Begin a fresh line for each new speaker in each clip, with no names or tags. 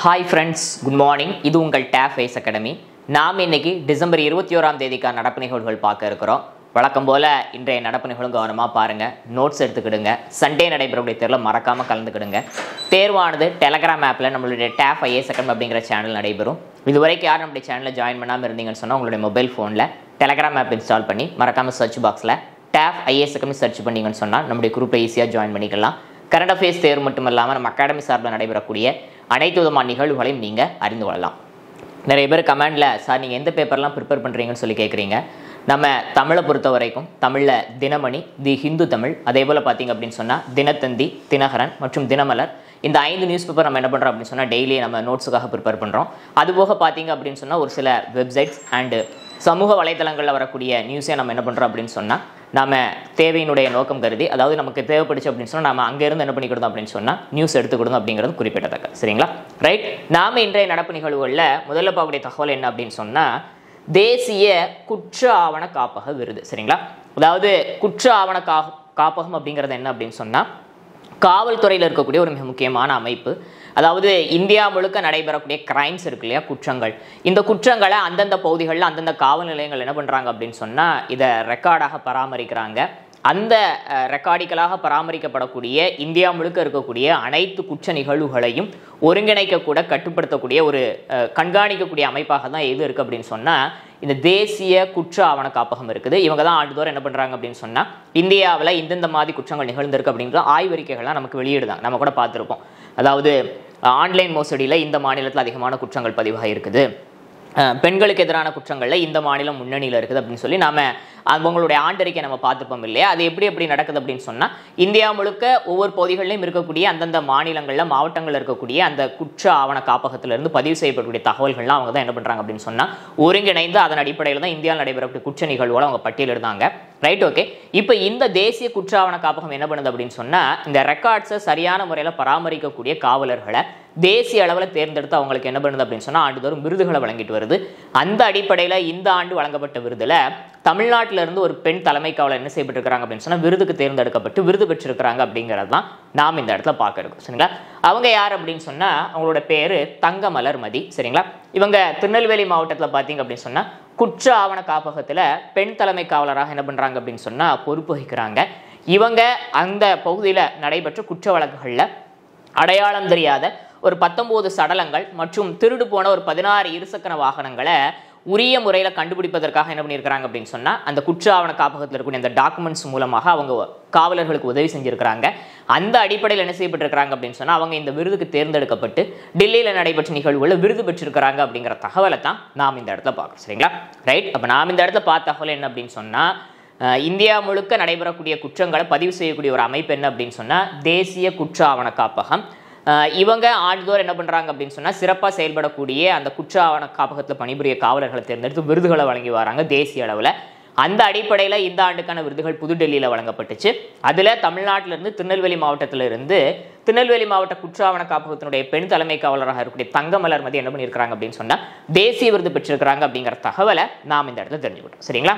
hi friends good morning இது உங்கள் டேஃப் ice academy நாம் இன்றைக்கி டிசம்பர் இருபத்தி ஓராம் தேதிக்கான நடப்பு நிகழ்வுகள் பார்க்க இருக்கிறோம் வழக்கம் போல் இன்றைய நடப்பு நிகழும் கவனமாக பாருங்கள் நோட்ஸ் எடுத்துக்கிடுங்க சண்டே நடைபெறக்கூடிய தேர்வில் மறக்காமல் கலந்துக்கிடுங்க தேர்வானது டெலகிராம் ஆப்பில் நம்மளுடைய டேஃப் ஐஎஸ் அகாடமி அப்படிங்கிற சேனல் நடைபெறும் இதுவரைக்கும் யார் நம்முடைய சேனலில் ஜாயின் பண்ணாமல் இருந்தீங்கன்னு சொன்னால் உங்களுடைய மொபைல் ஃபோனில் டெலகிராம் ஆப் இன்ஸ்டால் பண்ணி மறக்காமல் சர்ச் பாக்ஸில் டேஃப் ஐஏஎஸ் அகாடமி சர்ச் பண்ணிங்கன்னு சொன்னால் நம்முடைய குரூப்பை ஈஸியாக ஜாயின் பண்ணிக்கலாம் கரண்ட் அஃபேர்ஸ் தேர்வு மட்டும் இல்லாமல் நம்ம அகாடமி சார்பில் நடைபெறக்கூடிய அனைத்து விதமான நிகழ்வுகளையும் நீங்கள் அறிந்து கொள்ளலாம் நிறைய பேர் கமெண்டில் சார் நீங்கள் எந்த பேப்பர்லாம் ப்ரிப்பேர் பண்ணுறீங்கன்னு சொல்லி கேட்குறீங்க நம்ம தமிழை பொறுத்த வரைக்கும் தமிழில் தினமணி தி ஹிந்து தமிழ் அதே போல் பார்த்திங்க அப்படின்னு சொன்னால் தினத்தந்தி தினகரன் மற்றும் தினமலர் இந்த ஐந்து நியூஸ் பேப்பர் நம்ம என்ன பண்ணுறோம் அப்படின்னு சொன்னால் டெய்லி நம்ம நோட்ஸுக்காக ப்ரிப்பேர் பண்ணுறோம் அதுபோக பார்த்திங்க அப்படின்னு சொன்னால் ஒரு சில வெப்சைட்ஸ் அண்டு சமூக வலைதளங்களில் வரக்கூடிய நியூஸை நம்ம என்ன பண்ணுறோம் அப்படின்னு சொன்னால் நம்ம தேவையினுடைய நோக்கம் கருதி அதாவது நமக்கு தேவைப்படுச்சு அப்படின்னு சொன்னால் நம்ம அங்கேருந்து என்ன பண்ணிக்கிடணும் அப்படின்னு சொன்னால் நியூஸ் எடுத்துக்கிடணும் அப்படிங்கிறது குறிப்பிட்டதக்க சரிங்களா ரைட் நாம் இன்றைய நடப்பு நிகழ்வுகளில் முதல்ல பார்க்கக்கூடிய தகவல் என்ன அப்படின்னு சொன்னால் தேசிய குற்ற ஆவண காப்பக விருது சரிங்களா அதாவது குற்ற ஆவண கா காப்பகம் அப்படிங்கிறது என்ன அப்படின்னு சொன்னால் காவல்துறையில் இருக்கக்கூடிய ஒரு மிக முக்கியமான அமைப்பு அதாவது இந்தியா முழுக்க நடைபெறக்கூடிய கிரைம்ஸ் இருக்கு இல்லையா குற்றங்கள் இந்த குற்றங்களை அந்தந்த பகுதிகளில் அந்தந்த காவல் நிலையங்கள் என்ன பண்ணுறாங்க அப்படின்னு சொன்னால் இதை ரெக்கார்டாக பராமரிக்கிறாங்க அந்த ரெக்கார்டிகளாக பராமரிக்கப்படக்கூடிய இந்தியா முழுக்க இருக்கக்கூடிய அனைத்து குற்ற நிகழ்வுகளையும் ஒருங்கிணைக்கக்கூட கட்டுப்படுத்தக்கூடிய ஒரு கண்காணிக்கக்கூடிய அமைப்பாக தான் எது இருக்குது அப்படின்னு சொன்னால் இந்த தேசிய குற்ற ஆவண காப்பகம் இருக்குது இவங்க தான் ஆண்டுதோறும் என்ன பண்ணுறாங்க அப்படின்னு சொன்னால் இந்தியாவில் இந்தந்த மாதிரி குற்றங்கள் நிகழ்ந்திருக்கு அப்படின்ற ஆய்வறிக்கைகள்லாம் நமக்கு வெளியிடுதான் நம்ம கூட பார்த்துருப்போம் அதாவது ஆன்லைன் மோசடியில் இந்த மாநிலத்தில் அதிகமான குற்றங்கள் பதிவாக இருக்குது பெண்களுக்கு எதிரான குற்றங்களில் இந்த மாநிலம் முன்னணியில் இருக்குது அப்படின்னு சொல்லி நாம் அவங்களுடைய ஆண்டறிக்கை நம்ம பார்த்துப்போம் இல்லையா அது எப்படி எப்படி நடக்குது அப்படின்னு சொன்னால் இந்தியா முழுக்க ஒவ்வொரு பகுதிகளிலும் இருக்கக்கூடிய அந்தந்த மாநிலங்களில் மாவட்டங்களில் இருக்கக்கூடிய அந்த குற்ற ஆவண காப்பகத்திலிருந்து பதிவு செய்யப்படக்கூடிய தகவல்கள்லாம் அவங்க தான் என்ன பண்ணுறாங்க அப்படின்னு சொன்னால் ஒருங்கிணைந்து அதன் அடிப்படையில் தான் இந்தியாவில் நடைபெறக்கூடிய குற்ற நிகழ்வோடு அவங்க இருந்தாங்க ரைட் ஓகே இப்போ இந்த தேசிய குற்ற ஆவண காப்பகம் என்ன பண்ணுது அப்படின்னு சொன்னால் இந்த ரெக்கார்ட்ஸை சரியான முறையில் பராமரிக்கக்கூடிய காவலர்களை தேசிய அளவில் தேர்ந்தெடுத்து அவங்களுக்கு என்ன பண்ணுது அப்படின்னு சொன்னால் ஆண்டுதோறும் விருதுகளை வழங்கிட்டு வருது அந்த அடிப்படையில் இந்த ஆண்டு வழங்கப்பட்ட விருதில் தமிழ்நாட்டிலிருந்து ஒரு பெண் தலைமை என்ன செய்யப்பட்டிருக்கிறாங்க அப்படின்னு சொன்னால் விருதுக்கு தேர்ந்தெடுக்கப்பட்டு விருது பெற்றிருக்கிறாங்க அப்படிங்கிறது தான் நாம் இந்த இடத்துல பார்க்க இருக்கோம் சரிங்களா அவங்க யார் அப்படின்னு சொன்னால் அவங்களோட பேர் தங்க மலர்மதி சரிங்களா இவங்க திருநெல்வேலி மாவட்டத்தில் பார்த்தீங்க அப்படின்னு சொன்னால் குற்ற ஆவண காப்பகத்தில் பெண் தலைமை காவலராக என்ன பண்ணுறாங்க அப்படின்னு சொன்னால் பொறுப்பு வகிக்கிறாங்க இவங்க அந்த பகுதியில் நடைபெற்ற குற்ற வழக்குகளில் அடையாளம் தெரியாத ஒரு பத்தொம்போது சடலங்கள் மற்றும் திருடு போன ஒரு பதினாறு இருசக்கர வாகனங்களை உரிய முறையில் கண்டுபிடிப்பதற்காக என்ன பண்ணியிருக்கிறாங்க அப்படின்னு சொன்னால் அந்த குற்ற ஆவண காப்பகத்தில் இருக்கக்கூடிய அந்த டாக்குமெண்ட்ஸ் மூலமாக அவங்க காவலர்களுக்கு உதவி செஞ்சுருக்கிறாங்க அந்த அடிப்படையில் என்ன செய்யப்பட்டிருக்கிறாங்க அப்படின்னு சொன்னால் அவங்க இந்த விருதுக்கு தேர்ந்தெடுக்கப்பட்டு டெல்லியில் நடைபெற்ற நிகழ்வுகளில் விருது பெற்றிருக்கிறாங்க அப்படிங்கிற தகவலை தான் நாம் இந்த இடத்துல பார்க்குறோம் சரிங்களா ரைட் அப்போ நாம் இந்த இடத்துல பார்த்த தகவல் என்ன அப்படின்னு சொன்னால் இந்தியா முழுக்க நடைபெறக்கூடிய குற்றங்களை பதிவு செய்யக்கூடிய ஒரு அமைப்பு என்ன அப்படின்னு சொன்னால் தேசிய குற்ற ஆவண காப்பகம் இவங்க ஆண்டுதோறும் என்ன பண்ணுறாங்க அப்படின்னு சொன்னால் சிறப்பாக செயல்படக்கூடிய அந்த குற்ற ஆவண காப்பகத்தில் பணிபுரிய காவலர்களை தேர்ந்தெடுத்து விருதுகளை வழங்கி வராங்க தேசிய அளவில் அந்த அடிப்படையில் இந்த ஆண்டுக்கான விருதுகள் புதுடெல்லியில் வழங்கப்பட்டுச்சு அதில் தமிழ்நாட்டிலிருந்து திருநெல்வேலி மாவட்டத்திலிருந்து திருநெல்வேலி மாவட்ட குற்றாவண காப்பகத்தினுடைய பெண் தலைமை காவலராக இருக்கக்கூடிய தங்கமலர் மதி என்ன பண்ணியிருக்கிறாங்க அப்படின்னு சொன்னால் தேசிய விருது பெற்றிருக்கிறாங்க அப்படிங்கிற தகவலை நாம் இந்த இடத்துல தெரிஞ்சுக்கிட்டோம் சரிங்களா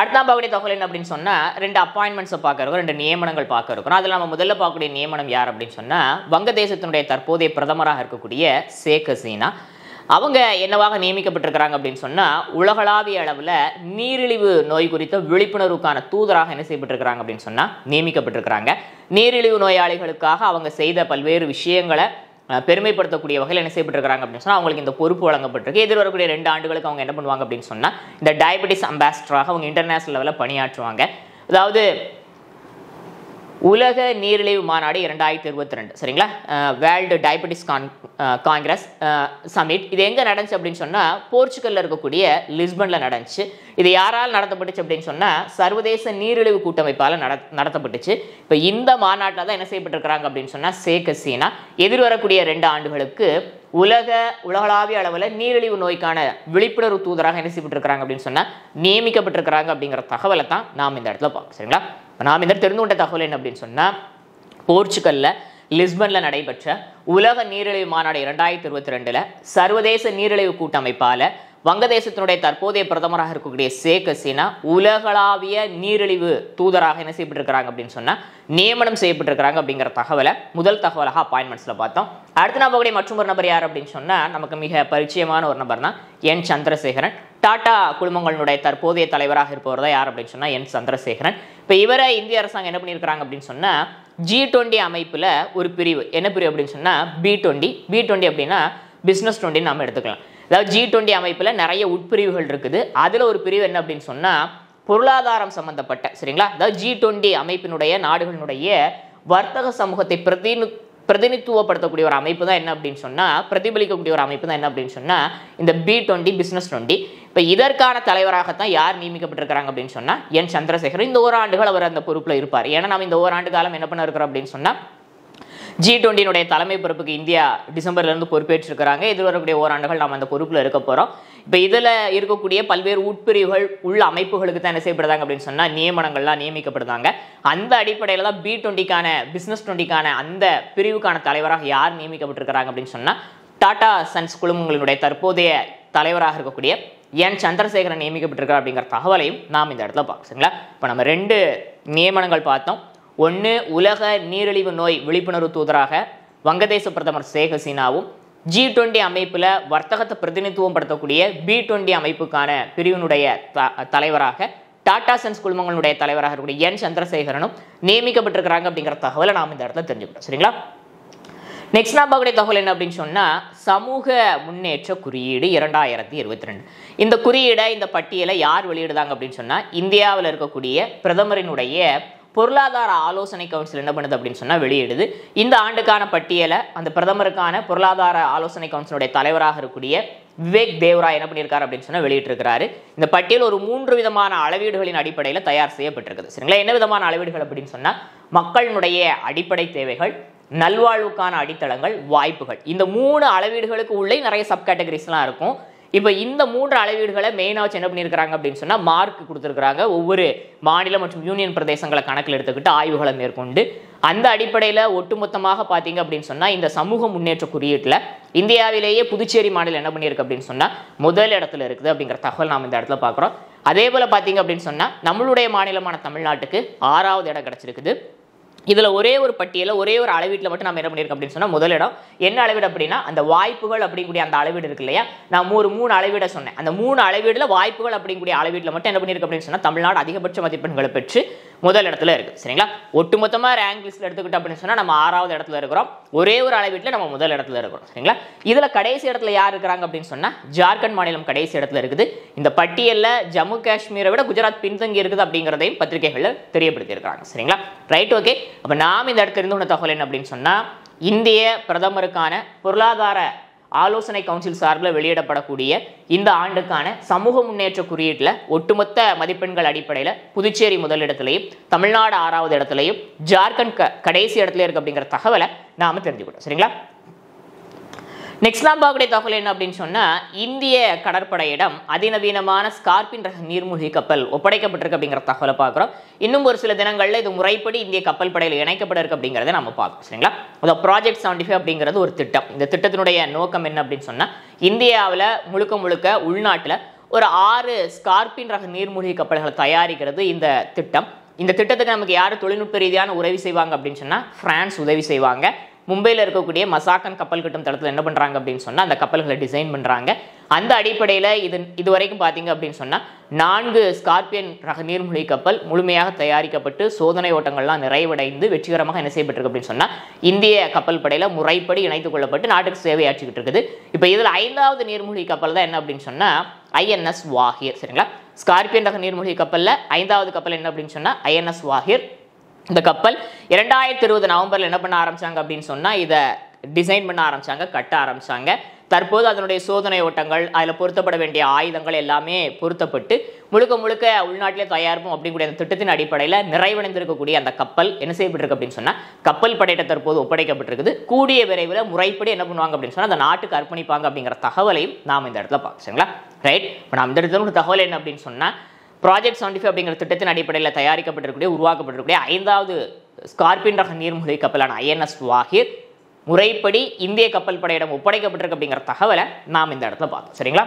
அடுத்தாம் பகுதி என்ன அப்படின்னு சொன்னால் ரெண்டு அப்பாயின்மெண்ட்ஸை பார்க்க இருக்கும் ரெண்டு நியமனங்கள் பார்க்க அதில் நம்ம முதல்ல பார்க்கக்கூடிய நியமனம் யார் அப்படின்னு சொன்னால் வங்கதேசத்தினுடைய தற்போதைய பிரதமராக இருக்கக்கூடிய ஷேக் ஹசீனா அவங்க என்னவாக நியமிக்கப்பட்டிருக்கிறாங்க அப்படின்னு சொன்னால் உலகளாவிய அளவில் நீரிழிவு நோய் குறித்த விழிப்புணர்வுக்கான தூதராக என்ன செய்யப்பட்டிருக்கிறாங்க அப்படின்னு சொன்னால் நியமிக்கப்பட்டிருக்கிறாங்க நீரிழிவு நோயாளிகளுக்காக அவங்க செய்த பல்வேறு விஷயங்களை பெருமைப்படுத்தக்கூடிய வகையில் என்ன செய்யப்பட்டிருக்காங்க அப்படின்னு சொன்னால் அவங்களுக்கு இந்த பொறுப்பு வழங்கப்பட்டிருக்கு எதிர் வரக்கூடிய ரெண்டு ஆண்டுகளுக்கு அவங்க என்ன பண்ணுவாங்க அப்படின்னு சொன்னால் இந்த டயபெட்டிஸ் அம்பாசிடராக அவங்க இன்டர்நேஷனல் லெவலில் பணியாற்றுவாங்க அதாவது உலக நீரிழிவு மாநாடு இரண்டாயிரத்தி இருபத்தி ரெண்டு சரிங்களா world diabetes con congress summit இது எங்கே நடந்துச்சு அப்படின்னு சொன்னால் போர்ச்சுகல்ல இருக்கக்கூடிய லிஸ்பனில் நடந்துச்சு இது யாரால் நடத்தப்பட்டுச்சு அப்படின்னு சொன்னால் சர்வதேச நீரிழிவு கூட்டமைப்பால் நட நடத்தப்பட்டுச்சு இப்போ இந்த மாநாட்டில் தான் என்ன செய்யப்பட்டிருக்கிறாங்க அப்படின்னு சொன்னால் ஷேக் ஹசீனா எதிர்வரக்கூடிய ரெண்டு ஆண்டுகளுக்கு உலக உலகளாவிய அளவில் நீரிழிவு நோய்க்கான விழிப்புணர்வு தூதராக என்ன செய்யப்பட்டிருக்கிறாங்க அப்படின்னு சொன்னால் நியமிக்கப்பட்டிருக்கிறாங்க அப்படிங்கிற தகவலை தான் நாம் இந்த இடத்துல பார்க்கணும் சரிங்களா நாம் இந்த தெரிந்து கொண்ட தகவல் என்ன அப்படின்னு சொன்னால் போர்ச்சுகல்ல லிஸ்பனில் நடைபெற்ற உலக நீரிழிவு மாநாடு இரண்டாயிரத்தி இருபத்தி ரெண்டில் சர்வதேச நீரிழிவு கூட்டமைப்பால் வங்கதேசத்தினுடைய தற்போதைய பிரதமராக இருக்கக்கூடிய ஷேக் ஹசீனா உலகளாவிய நீரிழிவு தூதராக என்ன செய்யப்பட்டிருக்கிறாங்க அப்படின்னு சொன்னால் நியமனம் செய்யப்பட்டிருக்கிறாங்க அப்படிங்கிற தகவலை முதல் தகவலாக அப்பாயின்மெண்ட்ஸில் பார்த்தோம் அடுத்து அடுத்த மற்றும் மற்றொரு நபர் யார் அப்படின்னு சொன்னால் நமக்கு மிக பரிச்சயமான ஒரு நபர் தான் என் சந்திரசேகரன் டாடா குழுமங்களுடைய தற்போதைய தலைவராக இருப்பவர் தான் யார் அப்படின்னு சொன்னால் என் சந்திரசேகரன் இப்போ இவரை இந்திய அரசாங்கம் என்ன பண்ணியிருக்கிறாங்க அப்படின்னு சொன்னால் ஜி டுவெண்ட்டி அமைப்பில் ஒரு பிரிவு என்ன பிரிவு அப்படின்னு சொன்னால் பி டுவெண்ட்டி பி டுவெண்ட்டி அப்படின்னா பிஸ்னஸ் டுவெண்ட்டின்னு நம்ம எடுத்துக்கலாம் அதாவது ஜி டுவெண்ட்டி அமைப்பில் நிறைய உட்பிரிவுகள் இருக்குது அதில் ஒரு பிரிவு என்ன அப்படின்னு சொன்னால் பொருளாதாரம் சம்மந்தப்பட்ட சரிங்களா அதாவது ஜி டுவெண்ட்டி அமைப்பினுடைய நாடுகளினுடைய வர்த்தக சமூகத்தை பிரதிநு பிரதிநிதித்துவப்படுத்தக்கூடிய ஒரு அமைப்பு தான் என்ன அப்படின்னு சொன்னால் பிரதிபலிக்கக்கூடிய ஒரு அமைப்பு தான் என்ன அப்படின்னு சொன்னால் இந்த பி டுவெண்ட்டி பிஸ்னஸ் டுவெண்ட்டி இப்போ இதற்கான தலைவராகத்தான் யார் நியமிக்கப்பட்டிருக்கிறாங்க அப்படின்னு சொன்னால் என் சந்திரசேகர் இந்த ஓராண்டுகள் அவர் அந்த பொறுப்பில் இருப்பார் ஏன்னா நம்ம இந்த ஓராண்டு காலம் என்ன பண்ண இருக்கிறோம் அப்படின்னு சொன்னால் ஜி டுவெண்டியினுடைய தலைமை பொறுப்புக்கு இந்தியா டிசம்பர்லேருந்து பொறுப்பேற்றிருக்கிறாங்க இது வரக்கூடிய ஓராண்டுகள் நம்ம அந்த பொறுப்பில் இருக்க போகிறோம் இப்போ இதில் இருக்கக்கூடிய பல்வேறு உட்பிரிவுகள் உள்ள அமைப்புகளுக்கு தான் என்ன செய்யப்படுதாங்க அப்படின்னு சொன்னால் நியமனங்கள்லாம் நியமிக்கப்படுதாங்க அந்த அடிப்படையில் தான் பி டுவெண்ட்டிக்கான பிஸ்னஸ் டுவெண்ட்டிக்கான அந்த பிரிவுக்கான தலைவராக யார் நியமிக்கப்பட்டிருக்கிறாங்க அப்படின்னு சொன்னால் டாடா சன்ஸ் குழுமங்களுடைய தற்போதைய தலைவராக இருக்கக்கூடிய என் சந்திரசேகரன் நியமிக்கப்பட்டிருக்கிறார் அப்படிங்கிற தகவலையும் நாம் இந்த இடத்துல பார்க்குறீங்களா இப்போ நம்ம ரெண்டு நியமனங்கள் பார்த்தோம் ஒன்று உலக நீரிழிவு நோய் விழிப்புணர்வு தூதராக வங்கதேச பிரதமர் ஷேக் ஹசீனாவும் ஜி டுவெண்டி அமைப்பில் வர்த்தகத்தை பிரதிநிதித்துவம் படுத்தக்கூடிய பி டுவெண்டி அமைப்புக்கான பிரிவினுடைய த தலைவராக டாடா சன்ஸ் குழுமங்களுடைய தலைவராக இருக்கக்கூடிய என் சந்திரசேகரனும் நியமிக்கப்பட்டிருக்கிறாங்க அப்படிங்கிற தகவலை நாம் இந்த இடத்துல தெரிஞ்சுக்கிட்டோம் சரிங்களா நெக்ஸ்ட் நான் தகவல் என்ன அப்படின்னு சொன்னால் சமூக முன்னேற்ற குறியீடு இரண்டாயிரத்தி இருபத்தி ரெண்டு இந்த குறியீடை இந்த பட்டியலை யார் வெளியிடுதாங்க அப்படின்னு சொன்னால் இந்தியாவில் இருக்கக்கூடிய பிரதமரினுடைய பொருளாதார ஆலோசனை கவுன்சில் என்ன பண்ணுது அப்படின்னு சொன்னால் வெளியிடுது இந்த ஆண்டுக்கான பட்டியலை அந்த பிரதமருக்கான பொருளாதார ஆலோசனை கவுன்சிலுடைய தலைவராக இருக்கக்கூடிய விவேக் தேவ்ரா என்ன பண்ணியிருக்காரு அப்படின்னு சொன்னால் வெளியிட்டிருக்கிறாரு இந்த பட்டியல் ஒரு மூன்று விதமான அளவீடுகளின் அடிப்படையில் தயார் செய்யப்பட்டிருக்குது சரிங்களா என்ன விதமான அளவீடுகள் அப்படின்னு சொன்னால் மக்களினுடைய அடிப்படை தேவைகள் நல்வாழ்வுக்கான அடித்தளங்கள் வாய்ப்புகள் இந்த மூணு அளவீடுகளுக்கு உள்ளே நிறைய சப் கேட்டகரிஸ்லாம் இருக்கும் இப்போ இந்த மூன்று அளவீடுகளை மெயினாக வச்சு என்ன பண்ணியிருக்கிறாங்க அப்படின்னு சொன்னால் மார்க் கொடுத்துருக்குறாங்க ஒவ்வொரு மாநிலம் மற்றும் யூனியன் பிரதேசங்களை கணக்கில் எடுத்துக்கிட்டு ஆய்வுகளை மேற்கொண்டு அந்த அடிப்படையில் ஒட்டுமொத்தமாக பார்த்தீங்க அப்படின்னு சொன்னால் இந்த சமூக முன்னேற்ற குறியீட்டில் இந்தியாவிலேயே புதுச்சேரி மாநிலம் என்ன பண்ணியிருக்கு அப்படின்னு சொன்னால் முதல் இடத்துல இருக்குது அப்படிங்கிற தகவல் நாம் இந்த இடத்துல பார்க்குறோம் அதே போல் பார்த்தீங்க அப்படின்னு சொன்னால் நம்மளுடைய மாநிலமான தமிழ்நாட்டுக்கு ஆறாவது இடம் கிடச்சிருக்குது இதில் ஒரே ஒரு பட்டியலில் ஒரே ஒரு அளவீட்டில் மட்டும் நம்ம என்ன பண்ணியிருக்கோம் அப்படின்னு சொன்னால் முதலிடம் என்ன அளவீடு அப்படின்னா அந்த வாய்ப்புகள் அப்படிங்கக்கூடிய அந்த அளவீடு இருக்கு இல்லையா நான் ஒரு மூணு அளவீட சொன்னேன் அந்த மூணு அளவீடில் வாய்ப்புகள் அப்படிங்கக்கூடிய அளவீட்டில் மட்டும் என்ன பண்ணியிருக்கு அப்படின்னு சொன்னால் தமிழ்நாடு அதிகபட்ச மதிப்பெண்களை பெற்று முதல் இடத்துல இருக்குது சரிங்களா ஒட்டுமொத்தமாக ரேங்க் லிஸ்ட்டில் எடுத்துக்கிட்டோம் அப்படின்னு சொன்னால் நம்ம ஆறாவது இடத்துல இருக்கிறோம் ஒரே ஒரு அளவீட்டில் நம்ம முதல் இடத்துல இருக்கிறோம் சரிங்களா இதில் கடைசி இடத்துல யார் இருக்கிறாங்க அப்படின்னு சொன்னால் ஜார்க்கண்ட் மாநிலம் கடைசி இடத்துல இருக்குது இந்த பட்டியலில் ஜம்மு காஷ்மீரை விட குஜராத் பின்தங்கி இருக்குது அப்படிங்கிறதையும் பத்திரிகைகளில் தெரியப்படுத்தியிருக்கிறாங்க சரிங்களா ரைட் ஓகே அப்போ நாம் இந்த இடத்துல இருந்து ஒன்று தகவல் என்ன அப்படின்னு சொன்னால் இந்திய பிரதமருக்கான பொருளாதார ஆலோசனை கவுன்சில் சார்பில் வெளியிடப்படக்கூடிய இந்த ஆண்டுக்கான சமூக முன்னேற்ற குறியீட்டில் ஒட்டுமொத்த மதிப்பெண்கள் அடிப்படையில் புதுச்சேரி முதலிடத்திலையும் தமிழ்நாடு ஆறாவது இடத்துலையும் ஜார்க்கண்ட் க கடைசி இடத்துல இருக்கு அப்படிங்கிற தகவலை நாம் தெரிஞ்சுக்கிட்டோம் சரிங்களா நெக்ஸ்ட் நாம் பார்க்கக்கூடிய தகவல் என்ன அப்படின்னு சொன்னால் இந்திய கடற்படையிடம் அதிநவீனமான ஸ்கார்பின் ரக நீர்மூழ்கி கப்பல் ஒப்படைக்கப்பட்டிருக்கு அப்படிங்கிற தகவலை பார்க்குறோம் இன்னும் ஒரு சில தினங்களில் இது முறைப்படி இந்திய கப்பல் படையில் இணைக்கப்பட இருக்கு அப்படிங்கிறத நம்ம பார்க்கணும் சரிங்களா அதாவது ப்ராஜெக்ட் செவன்டி ஃபைவ் அப்படிங்கிறது ஒரு திட்டம் இந்த திட்டத்தினுடைய நோக்கம் என்ன அப்படின்னு சொன்னால் இந்தியாவில் முழுக்க முழுக்க உள்நாட்டில் ஒரு ஆறு ஸ்கார்பின் ரக நீர்மூழ்கி கப்பல்களை தயாரிக்கிறது இந்த திட்டம் இந்த திட்டத்துக்கு நமக்கு யார் தொழில்நுட்ப ரீதியான உதவி செய்வாங்க அப்படின்னு சொன்னால் ஃப்ரான்ஸ் உதவி செய்வாங்க மும்பையில் இருக்கக்கூடிய மசாக்கன் கப்பல் கட்டும் தளத்தில் என்ன பண்ணுறாங்க அப்படின்னு சொன்னால் அந்த கப்பல்களை டிசைன் பண்ணுறாங்க அந்த அடிப்படையில் இது இது வரைக்கும் பார்த்தீங்க அப்படின்னு சொன்னால் நான்கு ஸ்கார்பியன் ரக நீர்மூழ்கி கப்பல் முழுமையாக தயாரிக்கப்பட்டு சோதனை ஓட்டங்கள்லாம் நிறைவடைந்து வெற்றிகரமாக என்ன செய்யப்பட்டிருக்கு அப்படின்னு சொன்னால் இந்திய கப்பல் படையில் முறைப்படி இணைத்துக் கொள்ளப்பட்டு நாட்டுக்கு சேவையாற்றிக்கிட்டு இருக்குது இப்போ இதில் ஐந்தாவது நீர்மூழ்கி கப்பல் தான் என்ன அப்படின்னு சொன்னால் ஐஎன்எஸ் வாகியர் சரிங்களா ஸ்கார்பியன் ரக நீர்மூழ்கி கப்பலில் ஐந்தாவது கப்பல் என்ன அப்படின்னு சொன்னால் ஐஎன்எஸ் வாகியர் இந்த கப்பல் இரண்டாயிரத்தி இருபது நவம்பரில் என்ன பண்ண ஆரம்பித்தாங்க அப்படின்னு சொன்னால் இதை டிசைன் பண்ண ஆரம்பித்தாங்க கட்ட ஆரம்பித்தாங்க தற்போது அதனுடைய சோதனை ஓட்டங்கள் அதில் பொருத்தப்பட வேண்டிய ஆயுதங்கள் எல்லாமே பொருத்தப்பட்டு முழுக்க முழுக்க உள்நாட்டிலே தயாரிப்போம் அப்படிங்கிற அந்த திட்டத்தின் அடிப்படையில் நிறைவடைந்திருக்கக்கூடிய அந்த கப்பல் என்ன செய்யப்பட்டிருக்கு அப்படின்னு சொன்னால் கப்பல் படையிட்ட தற்போது ஒப்படைக்கப்பட்டிருக்குது கூடிய விரைவில் முறைப்படி என்ன பண்ணுவாங்க அப்படின்னு சொன்னால் அந்த நாட்டுக்கு அர்ப்பணிப்பாங்க அப்படிங்கிற தகவலையும் நாம் இந்த இடத்துல பார்க்குறீங்களா ரைட் இப்போ நாம் இந்த இடத்துல ஒரு தகவல் என்ன அப்படின்னு சொன்னால் ப்ராஜெக்ட் செவன்டி ஃபைவ் அப்படிங்கிற திட்டத்தின் அடிப்படையில் தயாரிக்கப்பட்டிருக்கூடிய உருவாக்கப்பட்டிருக்கூடிய ஐந்தாவது ஸ்கார்பின் ரக நீர்மூழ்கி கப்பலான ஐஎன்எஸ் வாஹிர் முறைப்படி இந்திய கப்பல் படையிடம் ஒப்படைக்கப்பட்டிருக்கு அப்படிங்கிற தகவலை நாம் இந்த இடத்துல பார்த்தோம் சரிங்களா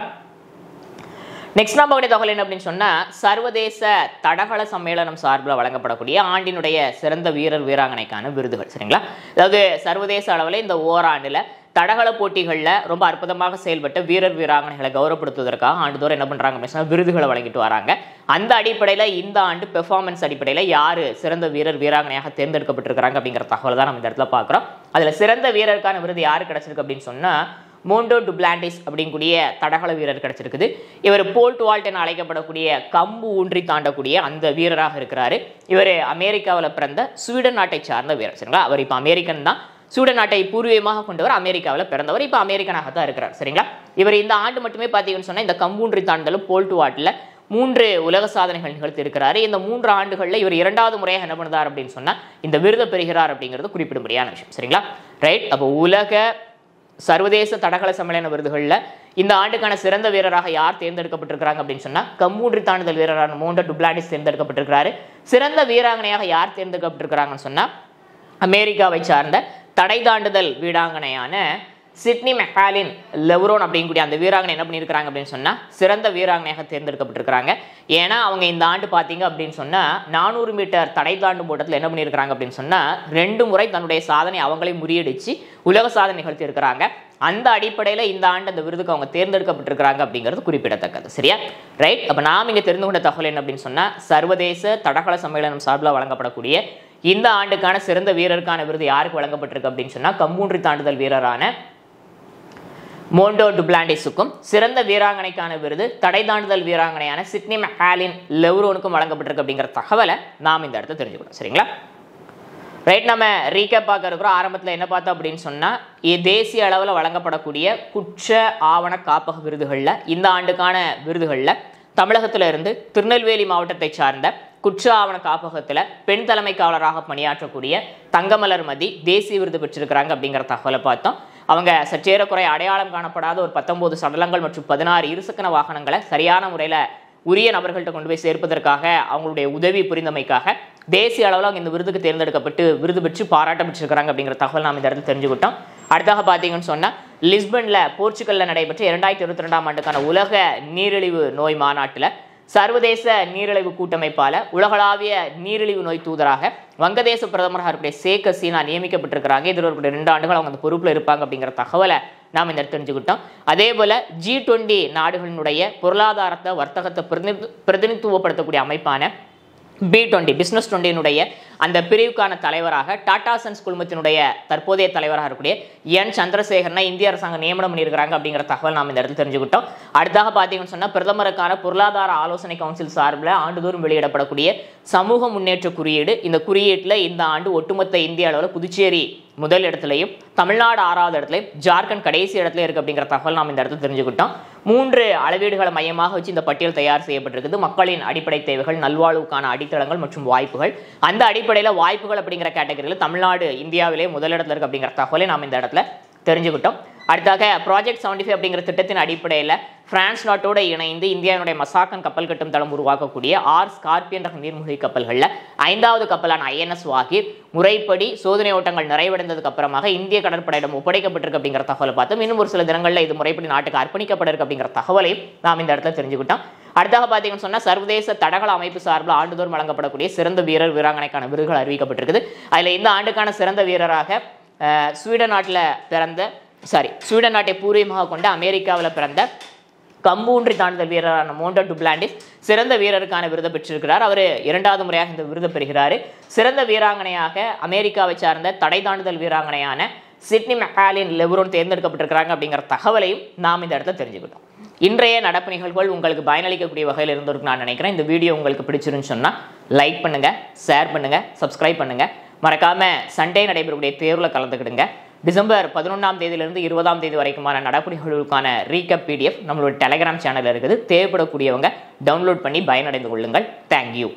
நெக்ஸ்ட் நம்ம தகவல் என்ன அப்படின்னு சொன்னால் சர்வதேச தடகள சம்மேளனம் சார்பில் வழங்கப்படக்கூடிய ஆண்டினுடைய சிறந்த வீரர் வீராங்கனைக்கான விருதுகள் சரிங்களா அதாவது சர்வதேச அளவில் இந்த ஓராண்டில் தடகள போட்டிகளில் ரொம்ப அற்புதமாக செயல்பட்டு வீரர் வீராங்கனைகளை கௌரவப்படுத்துவதற்காக ஆண்டுதோறும் என்ன பண்ணுறாங்க அப்படின்னு விருதுகளை வழங்கிட்டு வராங்க அந்த அடிப்படையில் இந்த ஆண்டு பெர்ஃபார்மன்ஸ் அடிப்படையில் யார் சிறந்த வீரர் வீராங்கனையாக தேர்ந்தெடுக்கப்பட்டிருக்கிறாங்க அப்படிங்கிற தகவல் தான் நம்ம இந்த இடத்துல பார்க்குறோம் அதில் சிறந்த வீரருக்கான விருது யார் கிடச்சிருக்கு அப்படின்னு சொன்னால் மோண்டோ டுப்ளாண்டிஸ் அப்படிங்கக்கூடிய தடகள வீரர் கிடைச்சிருக்குது இவர் போல்ட் வால்ட் என அழைக்கப்படக்கூடிய கம்பு ஊன்றி தாண்டக்கூடிய அந்த வீரராக இருக்கிறாரு இவர் அமெரிக்காவில் பிறந்த ஸ்வீடன் நாட்டை சார்ந்த வீரர் சரிங்களா அவர் இப்போ அமெரிக்கன் தான் சூட நாட்டை பூர்வீகமாக கொண்டவர் அமெரிக்காவில் பிறந்தவர் இப்போ அமெரிக்கனாக தான் இருக்கிறார் சரிங்களா இவர் இந்த ஆண்டு மட்டுமே பார்த்தீங்கன்னு சொன்னால் இந்த கம்பூன்றி தாண்டலும் போல்ட்டு வாட்டில் மூன்று உலக சாதனைகள் நிகழ்த்தி இருக்கிறாரு இந்த மூன்று ஆண்டுகளில் இவர் இரண்டாவது முறையாக என்ன பண்ணுறார் அப்படின்னு சொன்னால் இந்த விருதை பெறுகிறார் அப்படிங்கிறது குறிப்பிடும்படியான விஷயம் சரிங்களா ரைட் அப்போ உலக சர்வதேச தடகள சம்மேளன விருதுகளில் இந்த ஆண்டுக்கான சிறந்த வீரராக யார் தேர்ந்தெடுக்கப்பட்டிருக்கிறாங்க அப்படின்னு சொன்னால் கம்மூன்றி தாண்டுதல் வீரரான மோண்ட டுப்ளாண்டிஸ் தேர்ந்தெடுக்கப்பட்டிருக்கிறாரு சிறந்த வீராங்கனையாக யார் தேர்ந்தெடுக்கப்பட்டிருக்கிறாங்கன்னு சொன்னால் அமெரிக்காவை சார்ந்த தடை தாண்டுதல் வீராங்கனையான சிட்னி மெஹாலின் லெவ்ரோன் அப்படிங்கக்கூடிய அந்த வீராங்கனை என்ன பண்ணியிருக்கிறாங்க அப்படின்னு சொன்னால் சிறந்த வீராங்கனையாக தேர்ந்தெடுக்கப்பட்டிருக்கிறாங்க ஏன்னா அவங்க இந்த ஆண்டு பார்த்தீங்க அப்படின்னு சொன்னால் நானூறு மீட்டர் தடை தாண்டும் ஓட்டத்தில் என்ன பண்ணியிருக்கிறாங்க அப்படின்னு சொன்னால் ரெண்டு முறை தன்னுடைய சாதனை அவங்களே முறியடித்து உலக சாதனை நிகழ்த்தியிருக்கிறாங்க அந்த அடிப்படையில் இந்த ஆண்டு அந்த விருதுக்கு அவங்க தேர்ந்தெடுக்கப்பட்டிருக்கிறாங்க அப்படிங்கிறது குறிப்பிடத்தக்கது சரியா ரைட் அப்போ நாம் இங்கே தெரிந்து கொண்ட தகவல் என்ன அப்படின்னு சொன்னால் சர்வதேச தடகள சம்மேளனம் சார்பில் வழங்கப்படக்கூடிய இந்த ஆண்டுக்கான சிறந்த வீரருக்கான விருது யாருக்கு வழங்கப்பட்டிருக்கு அப்படின்னு சொன்னால் கம்பூன்றி தாண்டுதல் வீரரான மோண்டோ டுப்ளாண்டிஸுக்கும் சிறந்த வீராங்கனைக்கான விருது தடை தாண்டுதல் வீராங்கனையான சிட்னி மெஹாலின் லெவ்ரோனுக்கும் வழங்கப்பட்டிருக்கு அப்படிங்கிற தகவலை நாம் இந்த இடத்துல தெரிஞ்சுக்கணும் சரிங்களா ரைட் நம்ம ரீகேப் பார்க்க இருக்கிறோம் ஆரம்பத்தில் என்ன பார்த்தோம் அப்படின்னு சொன்னால் தேசிய அளவில் வழங்கப்படக்கூடிய குற்ற ஆவண காப்பக விருதுகளில் இந்த ஆண்டுக்கான விருதுகளில் தமிழகத்திலிருந்து திருநெல்வேலி மாவட்டத்தை சார்ந்த குற்ற ஆவண காப்பகத்தில் பெண் தலைமை காவலராக பணியாற்றக்கூடிய தங்கமலர் மதி தேசிய விருது பெற்றிருக்கிறாங்க அப்படிங்கிற தகவலை பார்த்தோம் அவங்க சற்றேறக்குறை அடையாளம் காணப்படாத ஒரு பத்தொம்போது சடலங்கள் மற்றும் பதினாறு இருசக்கன வாகனங்களை சரியான முறையில் உரிய நபர்கள்ட்ட கொண்டு போய் சேர்ப்பதற்காக அவங்களுடைய உதவி புரிந்தமைக்காக தேசிய அளவில் அவங்க இந்த விருதுக்கு தேர்ந்தெடுக்கப்பட்டு விருது பெற்று பாராட்டம் பெற்றிருக்கிறாங்க அப்படிங்கிற தகவல் நாம் இந்த இடத்துல தெரிஞ்சுக்கிட்டோம் அடுத்தாக பார்த்தீங்கன்னு சொன்னால் லிஸ்பனில் போர்ச்சுகலில் நடைபெற்ற இரண்டாயிரத்தி இருபத்தி ரெண்டாம் ஆண்டுக்கான உலக நீரிழிவு நோய் மாநாட்டில் சர்வதேச நீரிழிவு கூட்டமைப்பால் உலகளாவிய நீரிழிவு நோய் தூதராக வங்கதேச பிரதமராக இருக்கிற ஷேக் ஹசீனா நியமிக்கப்பட்டிருக்கிறாங்க இதில் இருக்கிற ரெண்டு ஆண்டுகள் அவங்க அந்த பொறுப்பில் இருப்பாங்க அப்படிங்கிற தகவலை நாம் இந்த தெரிஞ்சுக்கிட்டோம் அதே போல் ஜி டுவெண்ட்டி நாடுகளினுடைய பொருளாதாரத்தை வர்த்தகத்தை பிரதிநிதித்துவப்படுத்தக்கூடிய அமைப்பான பி டுவெண்ட்டி பிஸ்னஸ் டுவெண்ட்டியினுடைய அந்த பிரிவுக்கான தலைவராக டாடா சன்ஸ் குழுமத்தினுடைய தற்போதைய தலைவராக இருக்கக்கூடிய என் சந்திரசேகரனை இந்திய அரசாங்கம் நியமனம் பண்ணியிருக்கிறாங்க அப்படிங்கிற தகவல் நாம் இந்த இடத்துல தெரிஞ்சுக்கிட்டோம் அடுத்தாக பார்த்தீங்கன்னு சொன்னால் பிரதமருக்கான பொருளாதார ஆலோசனை கவுன்சில் சார்பில் ஆண்டுதோறும் வெளியிடப்படக்கூடிய சமூக முன்னேற்ற குறியீடு இந்த குறியீட்டில் இந்த ஆண்டு ஒட்டுமொத்த இந்திய அளவில் புதுச்சேரி முதல் இடத்துலையும் தமிழ்நாடு ஆறாவது இடத்துலையும் ஜார்க்கண்ட் கடைசி இடத்துல இருக்குது அப்படிங்கிற தகவல் நாம் இந்த இடத்துல தெரிஞ்சுக்கிட்டோம் மூன்று அளவீடுகளை மையமாக வச்சு இந்த பட்டியல் தயார் செய்யப்பட்டிருக்குது மக்களின் அடிப்படை தேவைகள் நல்வாழ்வுக்கான அடித்தளங்கள் மற்றும் வாய்ப்புகள் அந்த அடிப்படையில் வாய்ப்புகள் அப்படிங்கிற கேட்டகரியில் தமிழ்நாடு இந்தியாவிலேயே முதலிடத்தில் இருக்குது அப்படிங்கிற தகவலை நாம் இந்த இடத்துல தெரிஞ்சுக்கிட்டோம் அடுத்தாக ப்ராஜெக்ட் செவன்டி ஃபைவ் அப்படிங்கிற திட்டத்தின் அடிப்படையில் பிரான்ஸ் நாட்டோடு இணைந்து இந்தியாவினுடைய மசாக்கன் கப்பல் கட்டும் தளம் உருவாக்கக்கூடிய ஆர் ஸ்கார்பியன் ரக நீர்மூழ்கி கப்பல்களில் ஐந்தாவது கப்பலான ஐஎன்எஸ் வாகி முறைப்படி சோதனை ஓட்டங்கள் நிறைவடைந்ததுக்கு அப்புறமாக இந்திய கடற்படையிடம் ஒப்படைக்கப்பட்டிருக்கு அப்படிங்கிற தகவலை பார்த்தோம் இன்னும் ஒரு சில தினங்களில் இது முறைப்படி நாட்டுக்கு அர்ப்பணிக்கப்பட இருக்கு அப்படிங்கிற தகவலையும் நாம் இந்த இடத்துல தெரிஞ்சுக்கிட்டோம் அடுத்தாக பார்த்தீங்கன்னு சொன்னால் சர்வதேச தடகள அமைப்பு சார்பில் ஆண்டுதோறும் வழங்கப்படக்கூடிய சிறந்த வீரர் வீராங்கனைக்கான விருதுகள் அறிவிக்கப்பட்டிருக்குது அதில் இந்த ஆண்டுக்கான சிறந்த வீரராக ஸ்வீடன் நாட்டில் பிறந்த சாரி ஸ்வீடன் நாட்டை பூர்வீகமாக கொண்ட அமெரிக்காவில் பிறந்த கம்பூன்றி தாண்டுதல் வீரரான மோண்டன் டுப்ளாண்டிஸ் சிறந்த வீரருக்கான விருதை பெற்றிருக்கிறார் அவர் இரண்டாவது முறையாக இந்த விருதை பெறுகிறார் சிறந்த வீராங்கனையாக அமெரிக்காவை சார்ந்த தடை தாண்டுதல் வீராங்கனையான சிட்னி மெக்காலின் லெபரோன் தேர்ந்தெடுக்கப்பட்டிருக்கிறாங்க அப்படிங்கிற தகவலையும் நாம் இந்த இடத்துல தெரிஞ்சுக்கிட்டோம் இன்றைய நடப்பு நிகழ்வுகள் உங்களுக்கு பயனளிக்கக்கூடிய வகையில் இருந்திருக்கு நான் நினைக்கிறேன் இந்த வீடியோ உங்களுக்கு பிடிச்சிருன்னு சொன்னால் லைக் பண்ணுங்கள் ஷேர் பண்ணுங்கள் சப்ஸ்கிரைப் பண்ணுங்கள் மறக்காமல் சண்டே நடைபெறக்கூடிய தேர்வில் கலந்துக்கிடுங்க டிசம்பர் பதினொன்றாம் தேதியிலிருந்து இருபதாம் தேதி வரைக்குமான நடப்புகளுக்கான ரீகப் பிடிஎஃப் நம்மளோட டெலகிராம் சேனலில் இருக்குது தேவைப்படக்கூடியவங்க டவுன்லோட் பண்ணி பயனடைந்து கொள்ளுங்கள் தேங்க்யூ